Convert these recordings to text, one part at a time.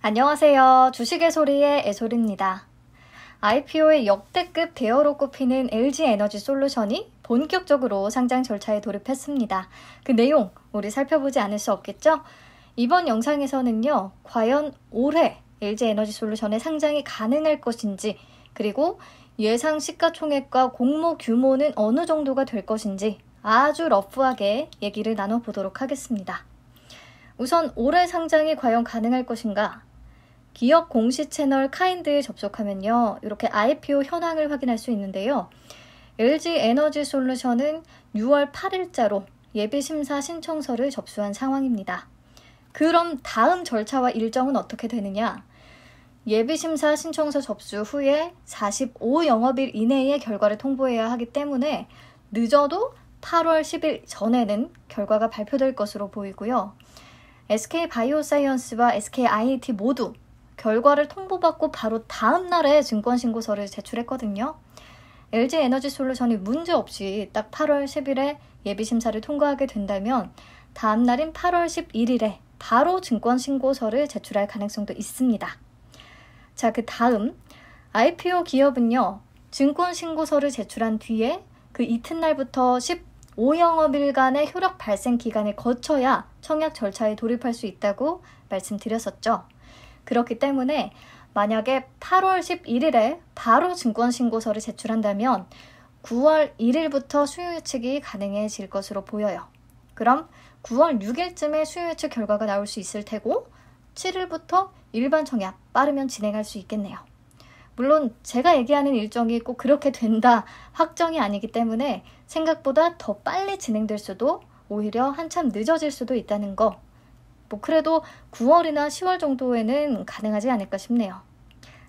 안녕하세요. 주식의 소리의 애솔입니다. IPO의 역대급 대여로 꼽히는 LG 에너지 솔루션이 본격적으로 상장 절차에 돌입했습니다. 그 내용 우리 살펴보지 않을 수 없겠죠? 이번 영상에서는요, 과연 올해 LG 에너지 솔루션의 상장이 가능할 것인지, 그리고 예상 시가총액과 공모 규모는 어느 정도가 될 것인지 아주 러프하게 얘기를 나눠보도록 하겠습니다. 우선 올해 상장이 과연 가능할 것인가? 기업 공시 채널 카인드에 접속하면요. 이렇게 IPO 현황을 확인할 수 있는데요. LG 에너지 솔루션은 6월 8일자로 예비 심사 신청서를 접수한 상황입니다. 그럼 다음 절차와 일정은 어떻게 되느냐? 예비심사 신청서 접수 후에 45 영업일 이내에 결과를 통보해야 하기 때문에 늦어도 8월 10일 전에는 결과가 발표될 것으로 보이고요. SK바이오사이언스와 SKIT 모두 결과를 통보받고 바로 다음 날에 증권신고서를 제출했거든요. LG 에너지 솔루션이 문제 없이 딱 8월 10일에 예비심사를 통과하게 된다면 다음 날인 8월 11일에 바로 증권신고서를 제출할 가능성도 있습니다. 자, 그 다음 IPO 기업은요, 증권신고서를 제출한 뒤에 그 이튿날부터 15영업일간의 효력 발생 기간을 거쳐야 청약 절차에 돌입할 수 있다고 말씀드렸었죠. 그렇기 때문에 만약에 8월 11일에 바로 증권신고서를 제출한다면 9월 1일부터 수요예측이 가능해질 것으로 보여요. 그럼 9월 6일쯤에 수요예측 결과가 나올 수 있을 테고 7일부터 일반 청약 빠르면 진행할 수 있겠네요. 물론 제가 얘기하는 일정이 꼭 그렇게 된다 확정이 아니기 때문에 생각보다 더 빨리 진행될 수도 오히려 한참 늦어질 수도 있다는 거뭐 그래도 9월이나 10월 정도에는 가능하지 않을까 싶네요.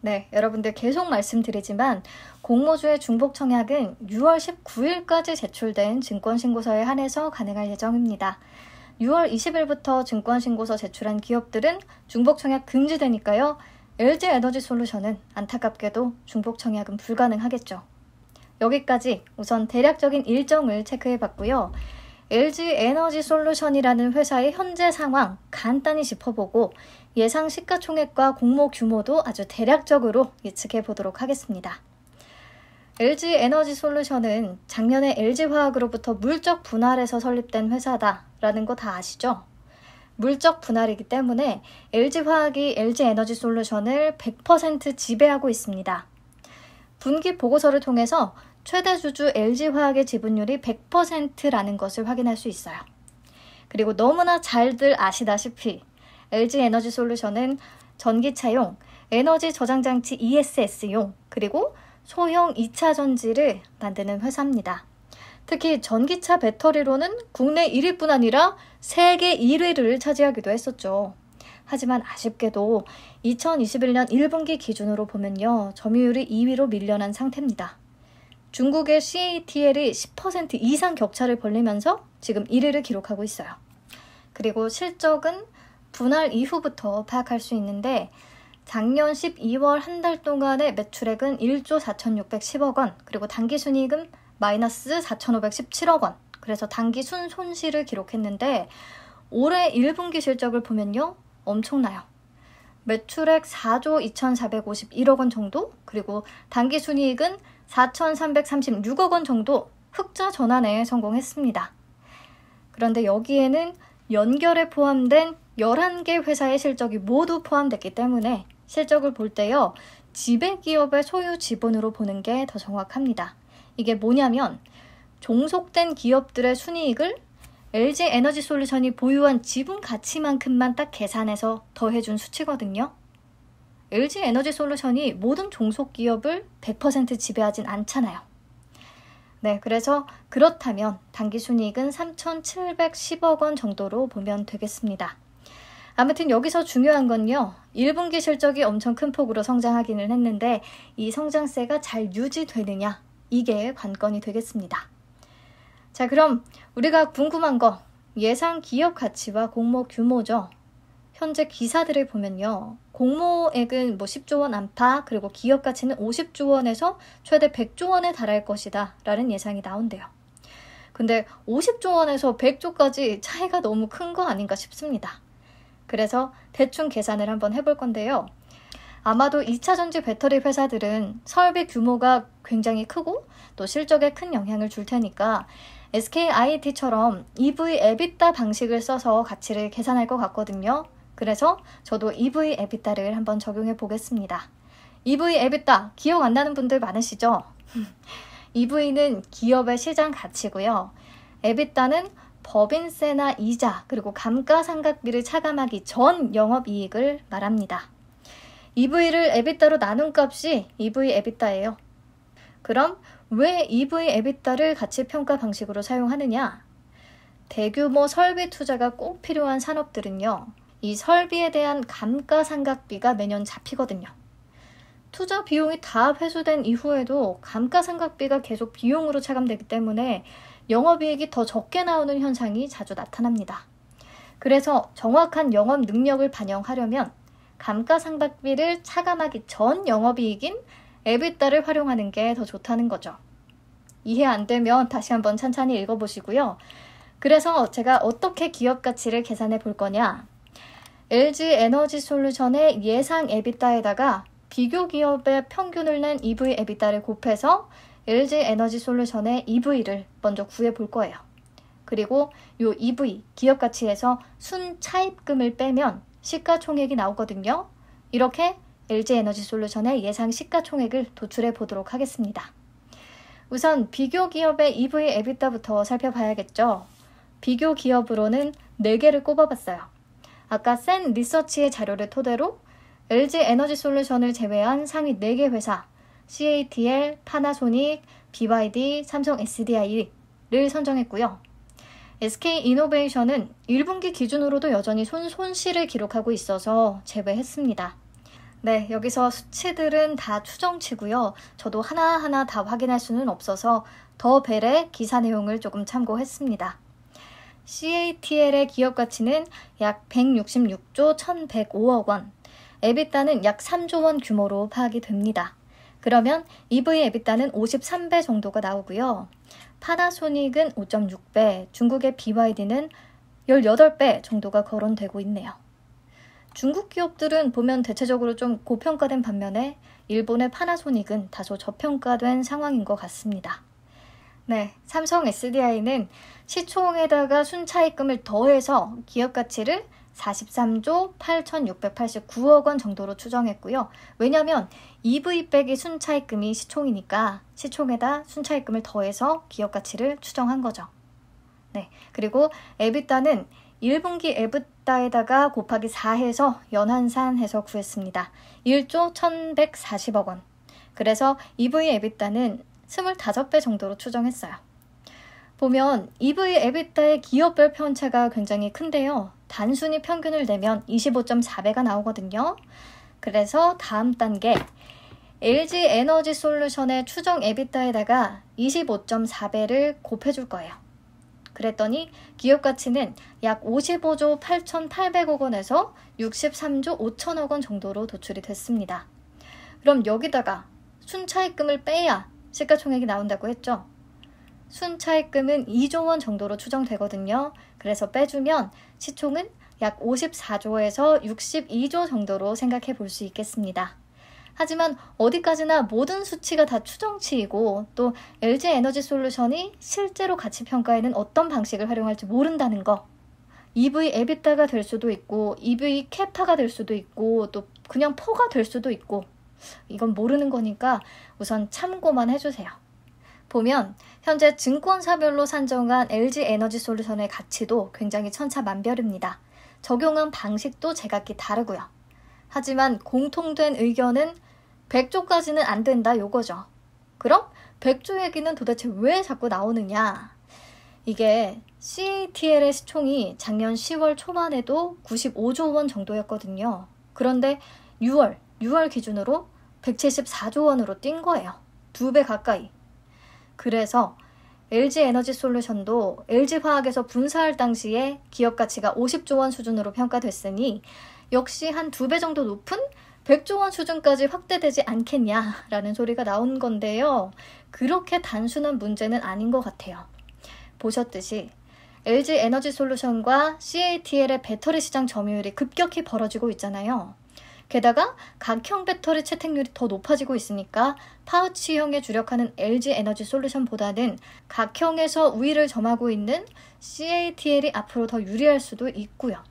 네, 여러분들 계속 말씀드리지만 공모주의 중복 청약은 6월 19일까지 제출된 증권신고서에 한해서 가능할 예정입니다. 6월 20일부터 증권신고서 제출한 기업들은 중복 청약 금지되니까요. LG 에너지 솔루션은 안타깝게도 중복 청약은 불가능하겠죠. 여기까지 우선 대략적인 일정을 체크해 봤고요. LG 에너지 솔루션이라는 회사의 현재 상황 간단히 짚어보고 예상 시가총액과 공모 규모도 아주 대략적으로 예측해 보도록 하겠습니다. LG 에너지 솔루션은 작년에 LG화학으로부터 물적 분할에서 설립된 회사다라는 거 다 아시죠? 물적 분할이기 때문에 LG화학이 LG 에너지 솔루션을 100% 지배하고 있습니다. 분기 보고서를 통해서 최대 주주 LG화학의 지분율이 100%라는 것을 확인할 수 있어요. 그리고 너무나 잘들 아시다시피 LG 에너지 솔루션은 전기차용, 에너지 저장장치 ESS용, 그리고 소형 2차 전지를 만드는 회사입니다. 특히 전기차 배터리로는 국내 1위뿐 아니라 세계 1위를 차지하기도 했었죠. 하지만 아쉽게도 2021년 1분기 기준으로 보면요. 점유율이 2위로 밀려난 상태입니다. 중국의 CATL이 10% 이상 격차를 벌리면서 지금 1위를 기록하고 있어요. 그리고 실적은 분할 이후부터 파악할 수 있는데 작년 12월 한 달 동안의 매출액은 1조 4,610억 원, 그리고 단기 순이익은 마이너스 4,517억 원. 그래서 단기 순 손실을 기록했는데 올해 1분기 실적을 보면요. 엄청나요. 매출액 4조 2,451억 원 정도, 그리고 단기 순이익은 4,336억 원 정도 흑자 전환에 성공했습니다. 그런데 여기에는 연결에 포함된 11개 회사의 실적이 모두 포함됐기 때문에 실적을 볼 때요, 지배기업의 소유 지분으로 보는 게 더 정확합니다. 이게 뭐냐면, 종속된 기업들의 순이익을 LG 에너지 솔루션이 보유한 지분 가치만큼만 딱 계산해서 더해준 수치거든요. LG 에너지 솔루션이 모든 종속 기업을 100% 지배하진 않잖아요. 네, 그래서 그렇다면 단기 순이익은 3,710억 원 정도로 보면 되겠습니다. 아무튼 여기서 중요한 건요. 1분기 실적이 엄청 큰 폭으로 성장하기는 했는데 이 성장세가 잘 유지되느냐 이게 관건이 되겠습니다. 자, 그럼 우리가 궁금한 거 예상 기업 가치와 공모 규모죠. 현재 기사들을 보면요. 공모액은 뭐 10조 원 안팎, 그리고 기업 가치는 50조 원에서 최대 100조 원에 달할 것이다. 라는 예상이 나온대요. 근데 50조 원에서 100조까지 차이가 너무 큰 거 아닌가 싶습니다. 그래서 대충 계산을 한번 해볼 건데요. 아마도 2차 전지 배터리 회사들은 설비 규모가 굉장히 크고 또 실적에 큰 영향을 줄 테니까 SKIT처럼 EV 에비타 방식을 써서 가치를 계산할 것 같거든요. 그래서 저도 EV 에비타를 한번 적용해 보겠습니다. EV 에비타 기억 안 나는 분들 많으시죠? EV는 기업의 시장 가치고요. 에비타는 법인세나 이자 그리고 감가상각비를 차감하기 전 영업이익을 말합니다. EV를 에비타로 나눈 값이 EV 에비타예요. 그럼 왜 EV 에비타를 가치 평가 방식으로 사용하느냐? 대규모 설비 투자가 꼭 필요한 산업들은요. 이 설비에 대한 감가상각비가 매년 잡히거든요. 투자 비용이 다 회수된 이후에도 감가상각비가 계속 비용으로 차감되기 때문에 영업이익이 더 적게 나오는 현상이 자주 나타납니다. 그래서 정확한 영업 능력을 반영하려면 감가상각비를 차감하기 전 영업이익인 에비따를 활용하는 게 더 좋다는 거죠. 이해 안 되면 다시 한번 찬찬히 읽어보시고요. 그래서 제가 어떻게 기업 가치를 계산해 볼 거냐 LG 에너지 솔루션의 예상 에비타에다가 비교 기업의 평균을 낸 EV 에비타를 곱해서 LG 에너지 솔루션의 EV를 먼저 구해 볼 거예요. 그리고 요 EV 기업 가치에서 순 차입금을 빼면 시가총액이 나오거든요. 이렇게 LG 에너지 솔루션의 예상 시가총액을 도출해 보도록 하겠습니다. 우선 비교 기업의 EV 에비타부터 살펴봐야겠죠. 비교 기업으로는 4개를 꼽아봤어요. 아까 센 리서치의 자료를 토대로 LG 에너지 솔루션을 제외한 상위 4개 회사 CATL, 파나소닉, BYD, 삼성 SDI를 선정했고요. SK 이노베이션은 1분기 기준으로도 여전히 손, 손실을 기록하고 있어서 제외했습니다. 네, 여기서 수치들은 다 추정치고요. 저도 하나하나 다 확인할 수는 없어서 더 벨의 기사 내용을 조금 참고했습니다. CATL의 기업 가치는 약 166조 1,105억 원, 에비타는 약 3조 원 규모로 파악이 됩니다. 그러면 EV 에비타는 53배 정도가 나오고요. 파나소닉은 5.6배, 중국의 BYD는 18배 정도가 거론되고 있네요. 중국 기업들은 보면 대체적으로 좀 고평가된 반면에 일본의 파나소닉은 다소 저평가된 상황인 것 같습니다. 네, 삼성 SDI는 시총에다가 순차익금을 더해서 기업 가치를 43조 8,689억 원 정도로 추정했고요. 왜냐하면 EV 백이 순차익금이 시총이니까 시총에다 순차익금을 더해서 기업 가치를 추정한 거죠. 네, 그리고 에비타는 1분기 에비타에다가 곱하기 4해서 연환산해서 구했습니다. 1조 1,140억 원. 그래서 EV 에비타는 25배 정도로 추정했어요. 보면 EV 에비타의 기업별 편차가 굉장히 큰데요. 단순히 평균을 내면 25.4배가 나오거든요. 그래서 다음 단계 LG 에너지 솔루션의 추정 에비타에다가 25.4배를 곱해줄 거예요. 그랬더니 기업 가치는 약 55조 8,800억 원에서 63조 5천억 원 정도로 도출이 됐습니다. 그럼 여기다가 순차익금을 빼야 시가총액이 나온다고 했죠. 순차익금은 2조 원 정도로 추정되거든요. 그래서 빼주면 시총은 약 54조에서 62조 정도로 생각해 볼 수 있겠습니다. 하지만 어디까지나 모든 수치가 다 추정치이고 또 LG 에너지 솔루션이 실제로 가치 평가에는 어떤 방식을 활용할지 모른다는 거. EV 에비타가 될 수도 있고 EV 캐파가 될 수도 있고 또 그냥 포가 될 수도 있고 이건 모르는 거니까 우선 참고만 해주세요. 보면 현재 증권사별로 산정한 LG 에너지 솔루션의 가치도 굉장히 천차만별입니다. 적용한 방식도 제각기 다르고요. 하지만 공통된 의견은 100조까지는 안 된다 요거죠. 그럼 100조 얘기는 도대체 왜 자꾸 나오느냐? 이게 CATL의 시총이 작년 10월 초반에도 95조 원 정도였거든요. 그런데 6월, 6월 기준으로 174조 원으로 뛴 거예요. 두 배 가까이. 그래서 LG 에너지 솔루션도 LG 화학에서 분사할 당시에 기업 가치가 50조 원 수준으로 평가됐으니 역시 한 두 배 정도 높은 100조 원 수준까지 확대되지 않겠냐라는 소리가 나온 건데요. 그렇게 단순한 문제는 아닌 것 같아요. 보셨듯이 LG 에너지 솔루션과 CATL의 배터리 시장 점유율이 급격히 벌어지고 있잖아요. 게다가 각형 배터리 채택률이 더 높아지고 있으니까 파우치형에 주력하는 LG 에너지 솔루션보다는 각형에서 우위를 점하고 있는 CATL이 앞으로 더 유리할 수도 있고요.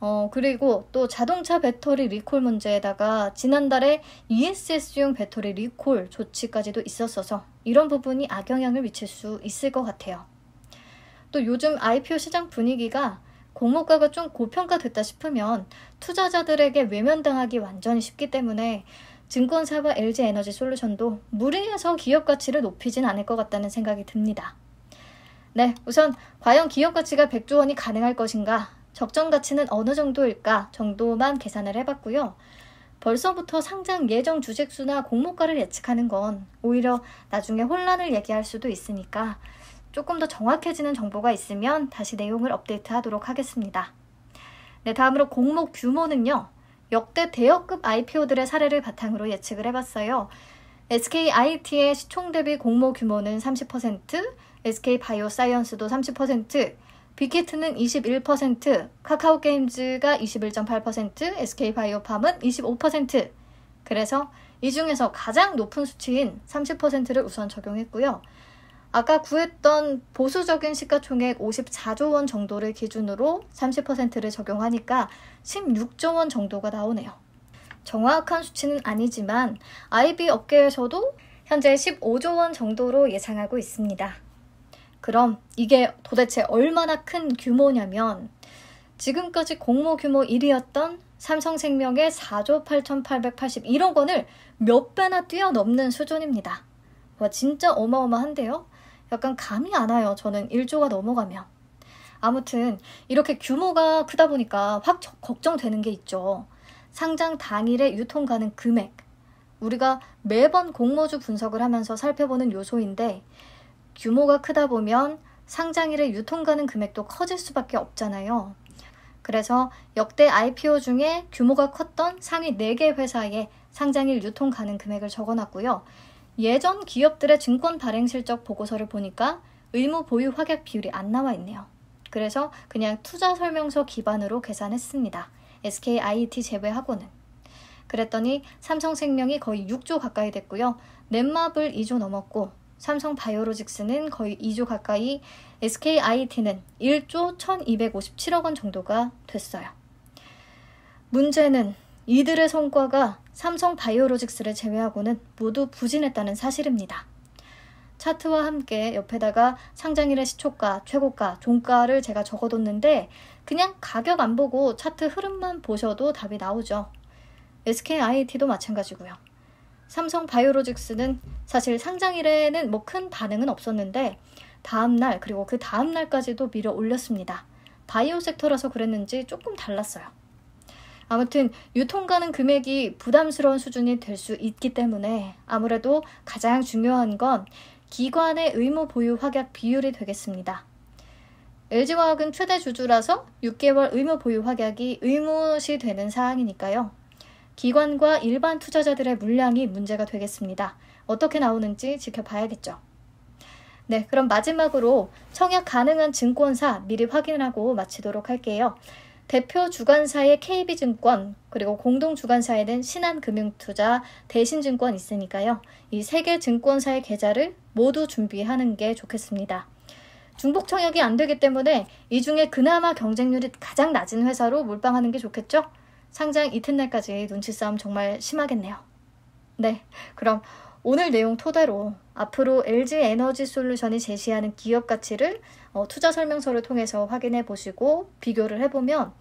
어, 그리고 또 자동차 배터리 리콜 문제에다가 지난달에 ESS용 배터리 리콜 조치까지도 있었어서 이런 부분이 악영향을 미칠 수 있을 것 같아요. 또 요즘 IPO 시장 분위기가 공모가가 좀 고평가됐다 싶으면 투자자들에게 외면당하기 완전히 쉽기 때문에 증권사와 LG 에너지 솔루션도 무리해서 기업 가치를 높이진 않을 것 같다는 생각이 듭니다. 네, 우선 과연 기업 가치가 100조 원이 가능할 것인가, 적정 가치는 어느 정도일까 정도만 계산을 해봤고요. 벌써부터 상장 예정 주식수나 공모가를 예측하는 건 오히려 나중에 혼란을 얘기할 수도 있으니까 조금 더 정확해지는 정보가 있으면 다시 내용을 업데이트하도록 하겠습니다. 네, 다음으로 공모 규모는요. 역대 대역급 IPO들의 사례를 바탕으로 예측을 해봤어요. SKIT의 시총 대비 공모 규모는 30%, SK바이오사이언스도 30%, 빅히트는 21%, 카카오게임즈가 21.8%, SK바이오팜은 25%. 그래서 이 중에서 가장 높은 수치인 30%를 우선 적용했고요. 아까 구했던 보수적인 시가총액 54조 원 정도를 기준으로 30%를 적용하니까 16조 원 정도가 나오네요. 정확한 수치는 아니지만 IB 업계에서도 현재 15조 원 정도로 예상하고 있습니다. 그럼 이게 도대체 얼마나 큰 규모냐면 지금까지 공모 규모 1위였던 삼성생명의 4조 8,881억 원을 몇 배나 뛰어넘는 수준입니다. 와, 진짜 어마어마한데요? 약간 감이 안 와요. 저는 1조가 넘어가면. 아무튼 이렇게 규모가 크다 보니까 확 걱정되는 게 있죠. 상장 당일에 유통 가능 금액. 우리가 매번 공모주 분석을 하면서 살펴보는 요소인데 규모가 크다 보면 상장일에 유통 가능 금액도 커질 수밖에 없잖아요. 그래서 역대 IPO 중에 규모가 컸던 상위 4개 회사의 상장일 유통 가능 금액을 적어놨고요. 예전 기업들의 증권 발행 실적 보고서를 보니까 의무 보유 확약 비율이 안 나와 있네요. 그래서 그냥 투자 설명서 기반으로 계산했습니다. SKIT 제외하고는. 그랬더니 삼성생명이 거의 6조 가까이 됐고요. 넷마블 2조 넘었고 삼성바이오로직스는 거의 2조 가까이, SKIT는 1조 1257억 원 정도가 됐어요. 문제는 이들의 성과가 삼성 바이오로직스를 제외하고는 모두 부진했다는 사실입니다. 차트와 함께 옆에다가 상장일의 시초가, 최고가, 종가를 제가 적어뒀는데 그냥 가격 안 보고 차트 흐름만 보셔도 답이 나오죠. SKIT도 마찬가지고요. 삼성 바이오로직스는 사실 상장일에는 뭐 큰 반응은 없었는데 다음날 그리고 그 다음날까지도 밀어 올렸습니다. 바이오 섹터라서 그랬는지 조금 달랐어요. 아무튼 유통가는 금액이 부담스러운 수준이 될 수 있기 때문에 아무래도 가장 중요한 건 기관의 의무 보유 확약 비율이 되겠습니다. LG화학은 최대 주주라서 6개월 의무 보유 확약이 의무시 되는 사항이니까요. 기관과 일반 투자자들의 물량이 문제가 되겠습니다. 어떻게 나오는지 지켜봐야겠죠. 네, 그럼 마지막으로 청약 가능한 증권사 미리 확인하고 마치도록 할게요. 대표 주관사의 KB증권, 그리고 공동 주관사에는 신한금융투자, 대신증권 있으니까요. 이 세 개 증권사의 계좌를 모두 준비하는 게 좋겠습니다. 중복 청약이 안 되기 때문에 이 중에 그나마 경쟁률이 가장 낮은 회사로 몰빵하는 게 좋겠죠? 상장 이튿날까지 눈치싸움 정말 심하겠네요. 네, 그럼 오늘 내용 토대로 앞으로 LG 에너지 솔루션이 제시하는 기업 가치를 어, 투자 설명서를 통해서 확인해 보시고 비교를 해보면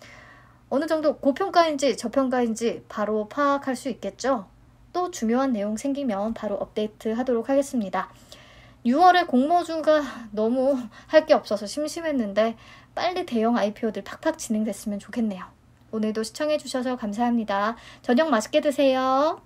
어느 정도 고평가인지 저평가인지 바로 파악할 수 있겠죠. 또 중요한 내용 생기면 바로 업데이트 하도록 하겠습니다. 6월에 공모주가 너무 할 게 없어서 심심했는데 빨리 대형 IPO들 팍팍 진행됐으면 좋겠네요. 오늘도 시청해주셔서 감사합니다. 저녁 맛있게 드세요.